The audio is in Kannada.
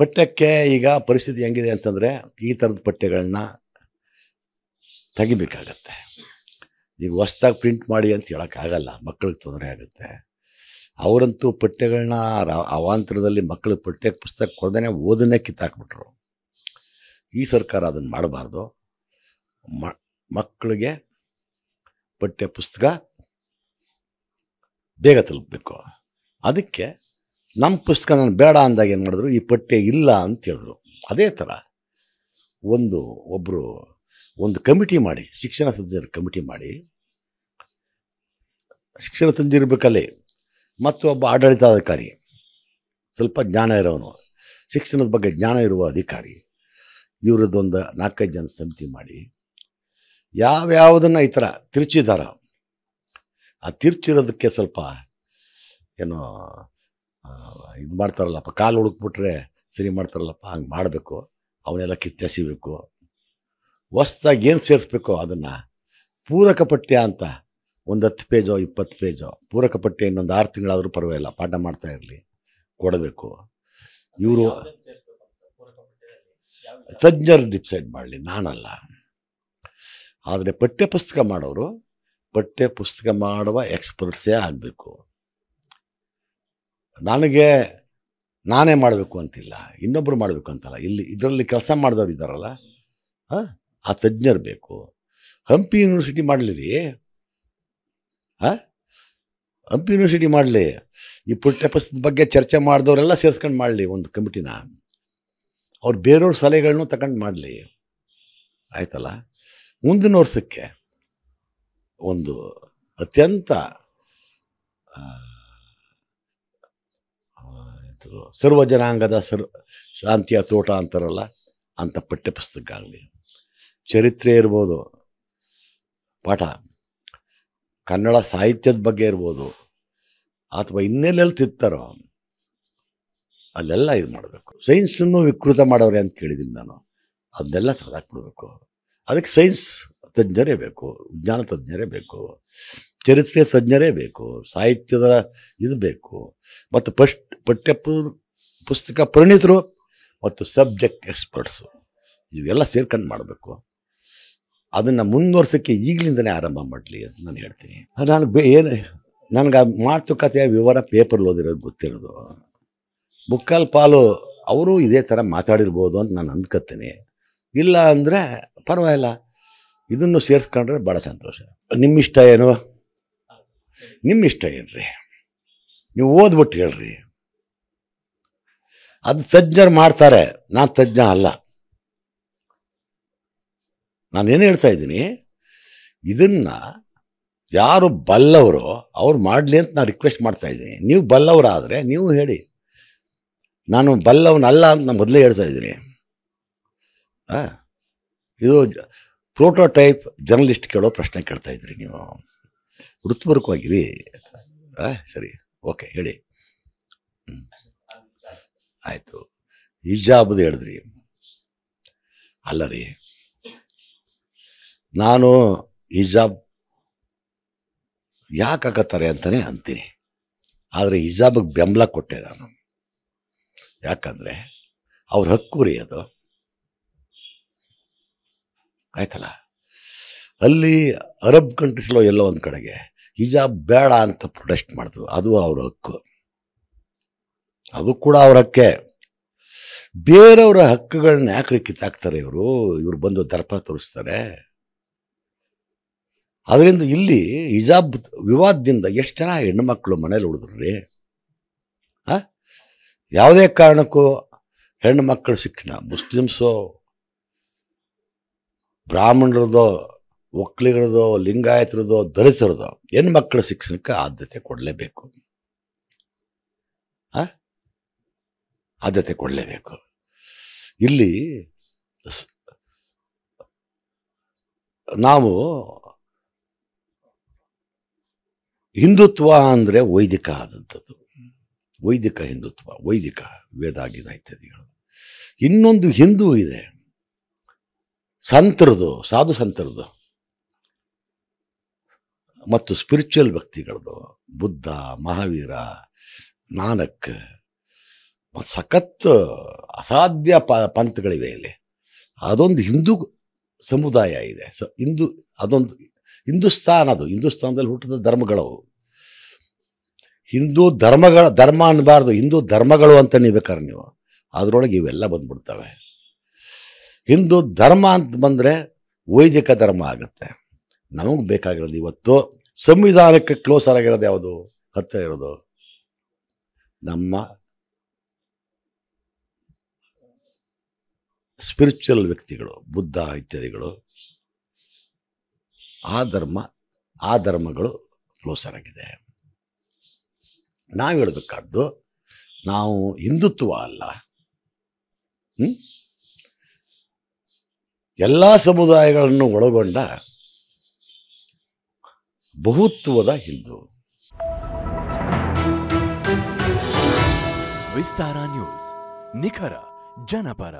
ಪಠ್ಯಕ್ಕೆ ಈಗ ಪರಿಸ್ಥಿತಿ ಹೆಂಗಿದೆ ಅಂತಂದರೆ ಈ ಥರದ ಪಠ್ಯಗಳನ್ನ ತೆಗಿಬೇಕಾಗತ್ತೆ ಈಗ ಹೊಸ್ದಾಗಿ ಪ್ರಿಂಟ್ ಮಾಡಿ ಅಂತ ಹೇಳೋಕ್ಕಾಗಲ್ಲ ಮಕ್ಕಳಿಗೆ ತೊಂದರೆ ಆಗುತ್ತೆ ಅವರಂತೂ ಪಠ್ಯಗಳನ್ನ ಅವಾಂತರದಲ್ಲಿ ಮಕ್ಕಳು ಪಠ್ಯ ಪುಸ್ತಕ ಕೊಡ್ದೇ ಓದನ್ನೇ ಕಿತ್ತಾಕ್ಬಿಟ್ರು ಈ ಸರ್ಕಾರ ಅದನ್ನು ಮಾಡಬಾರ್ದು ಮಕ್ಕಳಿಗೆ ಪಠ್ಯ ಪುಸ್ತಕ ಬೇಗ ತಲುಪಬೇಕು ಅದಕ್ಕೆ ನಮ್ಮ ಪುಸ್ತಕ ನಾನು ಬೇಡ ಅಂದಾಗ ಏನು ಮಾಡಿದ್ರು ಈ ಪಠ್ಯ ಇಲ್ಲ ಅಂತ ಹೇಳಿದ್ರು ಅದೇ ಥರ ಒಂದು ಒಬ್ಬರು ಒಂದು ಕಮಿಟಿ ಮಾಡಿ ಶಿಕ್ಷಣ ತಜ್ಞರ ಕಮಿಟಿ ಮಾಡಿ ಶಿಕ್ಷಣ ತಜ್ಞಿರ್ಬೇಕಲ್ಲೇ ಮತ್ತು ಒಬ್ಬ ಆಡಳಿತಾಧಿಕಾರಿ ಸ್ವಲ್ಪ ಜ್ಞಾನ ಇರೋನು ಶಿಕ್ಷಣದ ಬಗ್ಗೆ ಜ್ಞಾನ ಇರುವ ಅಧಿಕಾರಿ ಇವರದ್ದೊಂದು ನಾಲ್ಕೈದು ಜನ ಸಮಿತಿ ಮಾಡಿ ಯಾವ್ಯಾವುದನ್ನು ಈ ಥರ ತಿರುಚಿದಾರ ಆ ತಿರುಚಿರೋದಕ್ಕೆ ಸ್ವಲ್ಪ ಏನೋ ಇದು ಮಾಡ್ತಾರಲ್ಲಪ್ಪ ಕಾಲು ಹುಡುಕ್ಬಿಟ್ರೆ ಸರಿ ಮಾಡ್ತಾರಲ್ಲಪ್ಪ ಹಂಗೆ ಮಾಡಬೇಕು ಅವನ್ನೆಲ್ಲ ಕಿತ್ತೆಸಿಬೇಕು ಹೊಸ್ದಾಗಿ ಏನು ಸೇರಿಸ್ಬೇಕೋ ಅದನ್ನು ಪೂರಕ ಪಠ್ಯ ಅಂತ ಒಂದು ಹತ್ತು ಪೇಜೋ ಇಪ್ಪತ್ತು ಪೇಜೋ ಪೂರಕ ಪಠ್ಯ ಇನ್ನೊಂದು ಆರು ತಿಂಗಳಾದರೂ ಪರವಾಗಿಲ್ಲ ಪಾಠ ಮಾಡ್ತಾ ಇರಲಿ ಕೊಡಬೇಕು ಇವರು ತಜ್ಞರು ಡಿಸೈಡ್ ಮಾಡಲಿ ನಾನಲ್ಲ ಆದರೆ ಪಠ್ಯ ಪುಸ್ತಕ ಮಾಡೋರು ಪಠ್ಯ ಪುಸ್ತಕ ಮಾಡುವ ಎಕ್ಸ್ಪರ್ಟ್ಸೇ ಆಗಬೇಕು ನನಗೆ ನಾನೇ ಮಾಡಬೇಕು ಅಂತಿಲ್ಲ ಇನ್ನೊಬ್ಬರು ಮಾಡಬೇಕು ಅಂತಲ್ಲ ಇಲ್ಲಿ ಇದರಲ್ಲಿ ಕೆಲಸ ಮಾಡಿದವರು ಇದ್ದಾರಲ್ಲ ಹಾಂ ಆ ತಜ್ಞರು ಬೇಕು ಹಂಪಿ ಯೂನಿವರ್ಸಿಟಿ ಮಾಡಲಿರಿ ಹಾಂ ಹಂಪಿ ಯೂನಿವರ್ಸಿಟಿ ಮಾಡಲಿ ಈ ಪುಟ್ಟಪುಸ್ತಕದ ಬಗ್ಗೆ ಚರ್ಚೆ ಮಾಡಿದವರೆಲ್ಲ ಸೇರಿಸ್ಕೊಂಡು ಮಾಡಲಿ ಒಂದು ಕಮಿಟಿನ ಅವ್ರು ಬೇರೆಯವ್ರ ಸಲಹೆಗಳನ್ನೂ ತಗೊಂಡು ಮಾಡಲಿ ಆಯ್ತಲ್ಲ ಮುಂದಿನ ವರ್ಷಕ್ಕೆ ಒಂದು ಅತ್ಯಂತ ಸರ್ವ ಜನಾಂಗದ ಸರ್ ಶಾಂತಿಯ ತೋಟ ಅಂತಾರಲ್ಲ ಅಂಥ ಆಗಲಿ ಚರಿತ್ರೆ ಇರ್ಬೋದು ಪಾಠ ಕನ್ನಡ ಸಾಹಿತ್ಯದ ಬಗ್ಗೆ ಇರ್ಬೋದು ಅಥವಾ ಇನ್ನೆಲ್ಲೆಲ್ಲಿ ತಿತ್ತಾರೋ ಅಲ್ಲೆಲ್ಲ ಇದು ಮಾಡಬೇಕು ಸೈನ್ಸನ್ನು ವಿಕೃತ ಮಾಡೋರೆ ಅಂತ ಕೇಳಿದ್ದೀನಿ ನಾನು ಅದನ್ನೆಲ್ಲ ಸದಾಕ್ಬಿಡ್ಬೇಕು ಅದಕ್ಕೆ ಸೈನ್ಸ್ ತಜ್ಞರೇ ಬೇಕು ವಿಜ್ಞಾನ ತಜ್ಞರೇ ಬೇಕು ಚರಿತ್ರೆ ತಜ್ಞರೇ ಬೇಕು ಸಾಹಿತ್ಯದ ಇದು ಬೇಕು ಮತ್ತು ಪಶ್ಟ್ ಪಠ್ಯ ಪುಸ್ತಕ ಪರಿಣಿತರು ಮತ್ತು ಸಬ್ಜೆಕ್ಟ್ ಎಕ್ಸ್ಪರ್ಟ್ಸು ಇವೆಲ್ಲ ಸೇರ್ಕೊಂಡು ಮಾಡಬೇಕು ಅದನ್ನು ಮುಂದುವರ್ಸೋಕ್ಕೆ ಈಗಲಿಂದನೇ ಆರಂಭ ಮಾಡಲಿ ಅಂತ ನಾನು ಹೇಳ್ತೀನಿ ನಾನು ಬೇ ಏನು ನನಗೆ ಆ ಮಾತುಕತೆಯ ವಿವರ ಪೇಪರ್ಲ್ಲಿ ಓದಿರೋದು ಗೊತ್ತಿರೋದು ಬುಕ್ಕಲ್ ಪಾಲು ಅವರು ಇದೇ ಥರ ಮಾತಾಡಿರ್ಬೋದು ಅಂತ ನಾನು ಅಂದ್ಕತ್ತೀನಿ ಇಲ್ಲ ಅಂದರೆ ಪರವಾಗಿಲ್ಲ ಇದನ್ನು ಸೇರಿಸ್ಕೊಂಡ್ರೆ ಭಾಳ ಸಂತೋಷ ನಿಮ್ಮ ಇಷ್ಟ ಏನು ನಿಮ್ಮ ಇಷ್ಟ ಏನ್ರಿ ನೀವು ಓದ್ಬಿಟ್ಟು ಹೇಳ್ರಿ ಅದು ತಜ್ಞರು ಮಾಡ್ತಾರೆ ನಾನು ತಜ್ಞ ಅಲ್ಲ ಏನು ಹೇಳ್ತಾ ಇದ್ದೀನಿ ಇದನ್ನು ಯಾರು ಬಲ್ಲವರು ಅವ್ರು ಮಾಡಲಿ ಅಂತ ನಾನು ರಿಕ್ವೆಸ್ಟ್ ಮಾಡ್ತಾ ಇದ್ದೀನಿ ನೀವು ಬಲ್ಲವರಾದರೆ ನೀವು ಹೇಳಿ ನಾನು ಬಲ್ಲವನಲ್ಲ ಅಂತ ನಾನು ಮೊದಲೇ ಹೇಳ್ತಾ ಇದ್ದೀನಿ ಇದು ಪ್ರೋಟೋಟೈಪ್ ಜರ್ನಲಿಸ್ಟ್ ಕೇಳೋ ಪ್ರಶ್ನೆ ಕೇಳ್ತಾ ಇದ್ರಿ ನೀವು ವೃತ್ತಿಪರಕವಾಗಿರಿ ಸರಿ ಓಕೆ ಹೇಳಿ ಆಯಿತು ಹಿಜಾಬ್ದು ಹೇಳಿದ್ರಿ ಅಲ್ಲ ರೀ ನಾನು ಹಿಜಾಬ್ ಯಾಕೆ ಹಾಕತ್ತಾರೆ ಅಂತಲೇ ಅಂತೀನಿ ಆದರೆ ಹಿಜಾಬಿಗೆ ಬೆಂಬಲ ಕೊಟ್ಟೆ ನಾನು ಯಾಕಂದರೆ ಅವ್ರ ಹಕ್ಕು ರೀ ಅದು ಆಯ್ತಲ್ಲ ಅಲ್ಲಿ ಅರಬ್ ಕಂಟ್ರೀಸ್ಲೋ ಎಲ್ಲೋ ಒಂದು ಕಡೆಗೆ ಹಿಜಾಬ್ ಬೇಡ ಅಂತ ಪ್ರೊಟೆಸ್ಟ್ ಮಾಡಿದ್ರು ಅದು ಅವ್ರ ಹಕ್ಕು ಅದು ಕೂಡ ಅವ್ರ ಹಕ್ಕೆ ಬೇರೆಯವರ ಹಕ್ಕುಗಳನ್ನ ಯಾಕೆ ಕಿತ್ತಾಕ್ತಾರೆ ಇವರು ಇವರು ಬಂದು ದರ್ಪ ತೋರಿಸ್ತಾರೆ ಅದರಿಂದ ಇಲ್ಲಿ ಹಿಜಾಬ್ ವಿವಾದದಿಂದ ಎಷ್ಟು ಜನ ಹೆಣ್ಣುಮಕ್ಕಳು ಮನೇಲಿ ಉಳಿದ್ರು ರೀ ಯಾವುದೇ ಕಾರಣಕ್ಕೂ ಹೆಣ್ಣು ಮಕ್ಕಳು ಸಿಕ್ಕಿನ ಮುಸ್ಲಿಮ್ಸೋ ಬ್ರಾಹ್ಮಣರದೋ ಒಕ್ಕಲಿಗರದೋ ಲಿಂಗಾಯತರದೋ ದಲಿತರದೋ ಹೆಣ್ಮಕ್ಳ ಶಿಕ್ಷಣಕ್ಕೆ ಆದ್ಯತೆ ಕೊಡಲೇಬೇಕು ಆದ್ಯತೆ ಕೊಡಲೇಬೇಕು ಇಲ್ಲಿ ನಾವು ಹಿಂದುತ್ವ ಅಂದರೆ ವೈದಿಕ ಆದಂಥದ್ದು ವೈದಿಕ ಹಿಂದುತ್ವ ವೈದಿಕ ವೇದಾಗಿನ ಇತ್ಯಾದಿಗಳು ಇನ್ನೊಂದು ಹಿಂದೂ ಇದೆ ಸಂತರದು ಸಾಧು ಸಂತರದು ಮತ್ತು ಸ್ಪಿರಿಚುವಲ್ ವ್ಯಕ್ತಿಗಳದು ಬುದ್ಧ ಮಹಾವೀರ ನಾನಕ್ ಮತ್ತು ಸಖತ್ ಅಸಾಧ್ಯ ಪ ಪಂಥಗಳಿವೆ ಇಲ್ಲಿ ಅದೊಂದು ಹಿಂದೂ ಸಮುದಾಯ ಇದೆ ಸ ಹಿಂದೂ ಅದೊಂದು ಹಿಂದೂಸ್ತಾನ ಅದು ಹಿಂದೂಸ್ತಾನದಲ್ಲಿ ಹುಟ್ಟಿದ ಧರ್ಮಗಳವು ಹಿಂದೂ ಧರ್ಮಗಳ ಧರ್ಮ ಅನ್ನಬಾರ್ದು ಹಿಂದೂ ಧರ್ಮಗಳು ಅಂತ ನೀವು ಬೇಕಾದ್ರೆ ನೀವು ಅದರೊಳಗೆ ಇವೆಲ್ಲ ಬಂದ್ಬಿಡ್ತವೆ ಹಿಂದೂ ಧರ್ಮ ಅಂತ ಬಂದರೆ ವೈದಿಕ ಧರ್ಮ ಆಗುತ್ತೆ ನಮಗೆ ಬೇಕಾಗಿರೋದು ಇವತ್ತು ಸಂವಿಧಾನಕ್ಕೆ ಕ್ಲೋಸ್ ಆಗಿರೋದು ಯಾವುದು ಹತ್ತಿರ ಇರೋದು ನಮ್ಮ ಸ್ಪಿರಿಚುವಲ್ ವ್ಯಕ್ತಿಗಳು ಬುದ್ಧ ಇತ್ಯಾದಿಗಳು ಆ ಧರ್ಮ ಆ ಧರ್ಮಗಳು ಕ್ಲೋಸ್ ಆಗಿದೆ ನಾವು ಹೇಳಬೇಕಾದ್ದು ನಾವು ಹಿಂದುತ್ವ ಅಲ್ಲ ಹ್ಞೂ ಎಲ್ಲ ಸಮುದಾಯಗಳನ್ನು ಒಳಗೊಂಡ ಬಹುತ್ವದ ಹಿಂದೂ ವಿಸ್ತಾರ ನ್ಯೂಸ್ ನಿಖರ ಜನಪರ